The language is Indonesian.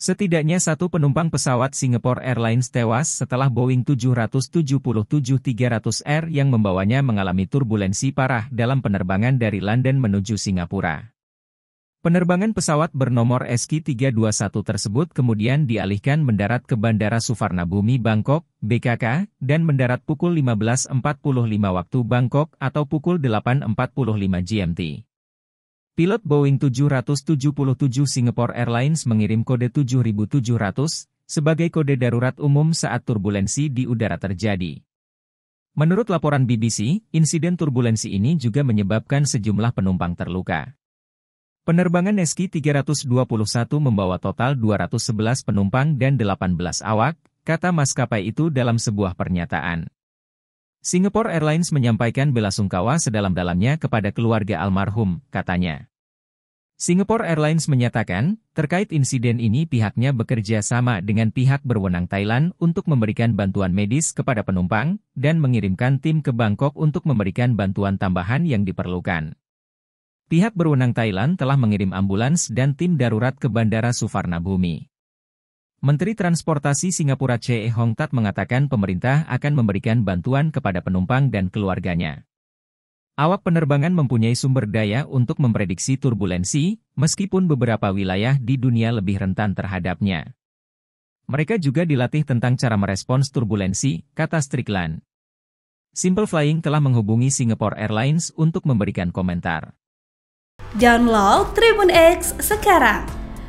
Setidaknya satu penumpang pesawat Singapore Airlines tewas setelah Boeing 777-300R yang membawanya mengalami turbulensi parah dalam penerbangan dari London menuju Singapura. Penerbangan pesawat bernomor SQ321 tersebut kemudian dialihkan mendarat ke Bandara Suvarnabhumi Bangkok, BKK, dan mendarat pukul 15.45 waktu Bangkok atau pukul 8.45 GMT. Pilot Boeing 777 Singapore Airlines mengirim kode 7700 sebagai kode darurat umum saat turbulensi di udara terjadi. Menurut laporan BBC, insiden turbulensi ini juga menyebabkan sejumlah penumpang terluka. Penerbangan SQ 321 membawa total 211 penumpang dan 18 awak, kata maskapai itu dalam sebuah pernyataan. Singapore Airlines menyampaikan belasungkawa sedalam-dalamnya kepada keluarga almarhum, katanya. Singapore Airlines menyatakan, terkait insiden ini pihaknya bekerja sama dengan pihak berwenang Thailand untuk memberikan bantuan medis kepada penumpang, dan mengirimkan tim ke Bangkok untuk memberikan bantuan tambahan yang diperlukan. Pihak berwenang Thailand telah mengirim ambulans dan tim darurat ke Bandara Suvarnabhumi. Menteri Transportasi Singapura C. E. Hong Tat mengatakan pemerintah akan memberikan bantuan kepada penumpang dan keluarganya. Awak penerbangan mempunyai sumber daya untuk memprediksi turbulensi, meskipun beberapa wilayah di dunia lebih rentan terhadapnya. Mereka juga dilatih tentang cara merespons turbulensi, kata Strickland. Simple Flying telah menghubungi Singapore Airlines untuk memberikan komentar. Download Tribun X sekarang